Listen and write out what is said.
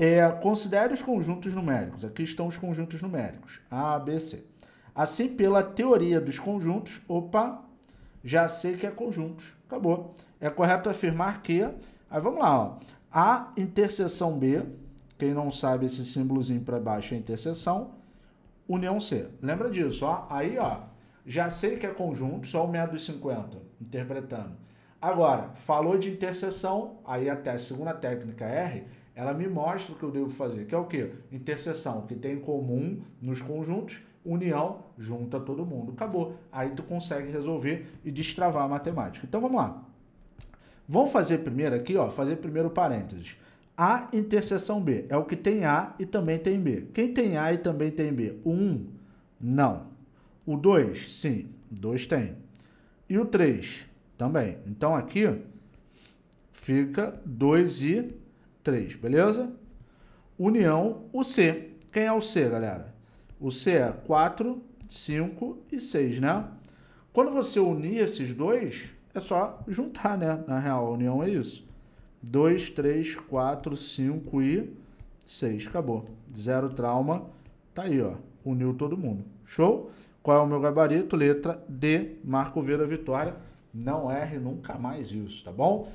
É, considere os conjuntos numéricos. Aqui estão os conjuntos numéricos. A, B, C. Assim, pela teoria dos conjuntos, opa, já sei que é conjuntos. Acabou. É correto afirmar que... Aí vamos lá, ó. A interseção B, quem não sabe esse símbolozinho para baixo é interseção, união C. Lembra disso, ó? Aí, ó, já sei que é conjunto, só o meia dos 50, interpretando. Agora, falou de interseção, aí até a segunda técnica R ela me mostra o que eu devo fazer, que é o que? Interseção, que tem em comum nos conjuntos, união, junta todo mundo. Acabou. Aí tu consegue resolver e destravar a matemática. Então vamos lá. Vamos fazer primeiro aqui, ó, fazer primeiro parênteses. A interseção B é o que tem A e também tem B. Quem tem A e também tem B? O 1? Não. O 2? Sim, 2 tem. E o 3? Também. Então aqui fica 2 e 3, beleza? União, o C. Quem é o C, galera? O C é 4, 5 e 6, né? Quando você unir esses dois, é só juntar, né? Na real, a união é isso. 2, 3, 4, 5 e 6. Acabou. Zero trauma. Tá aí, ó. Uniu todo mundo. Show? Qual é o meu gabarito? Letra D. Marco Vera Vitória. Não erre nunca mais isso, tá bom?